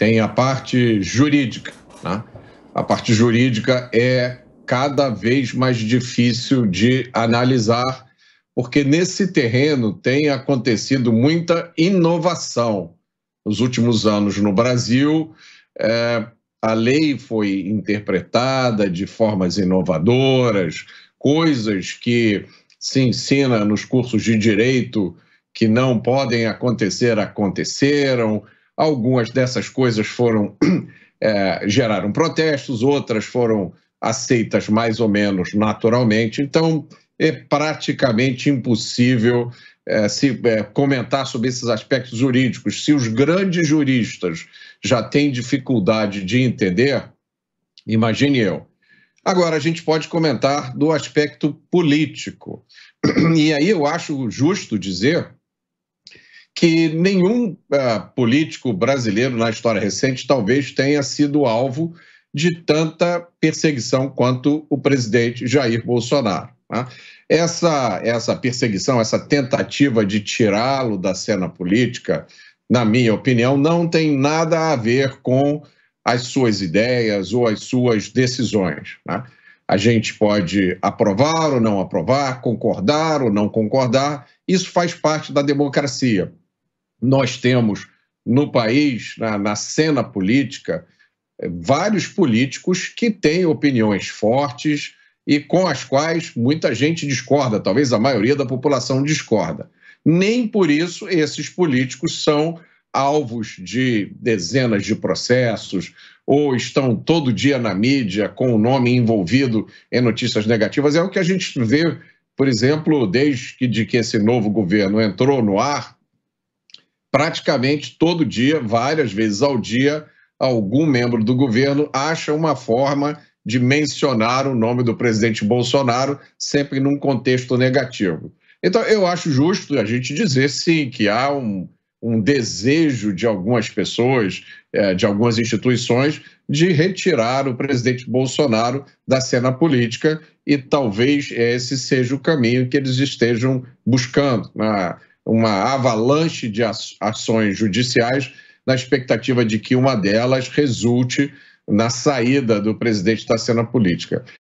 tem a parte jurídica. Né? A parte jurídica é cada vez mais difícil de analisar, porque nesse terreno tem acontecido muita inovação nos últimos anos no Brasil. É, a lei foi interpretada de formas inovadoras, coisas que se ensina nos cursos de direito que não podem acontecer, aconteceram. Algumas dessas coisas foram é, geraram protestos, outras foram aceitas mais ou menos naturalmente. Então, é praticamente impossível é, se é, comentar sobre esses aspectos jurídicos. Se os grandes juristas já têm dificuldade de entender, imagine eu. Agora, a gente pode comentar do aspecto político. E aí eu acho justo dizer que nenhum uh, político brasileiro na história recente talvez tenha sido alvo de tanta perseguição quanto o presidente Jair Bolsonaro. Né? Essa, essa perseguição, essa tentativa de tirá-lo da cena política, na minha opinião, não tem nada a ver com as suas ideias ou as suas decisões. Né? A gente pode aprovar ou não aprovar, concordar ou não concordar, isso faz parte da democracia nós temos no país, na, na cena política, eh, vários políticos que têm opiniões fortes e com as quais muita gente discorda, talvez a maioria da população discorda. Nem por isso esses políticos são alvos de dezenas de processos ou estão todo dia na mídia com o nome envolvido em notícias negativas. É o que a gente vê, por exemplo, desde que, de que esse novo governo entrou no ar, praticamente todo dia, várias vezes ao dia, algum membro do governo acha uma forma de mencionar o nome do presidente Bolsonaro, sempre num contexto negativo. Então, eu acho justo a gente dizer, sim, que há um, um desejo de algumas pessoas, é, de algumas instituições, de retirar o presidente Bolsonaro da cena política e talvez esse seja o caminho que eles estejam buscando. Ah, uma avalanche de ações judiciais, na expectativa de que uma delas resulte na saída do presidente da cena política.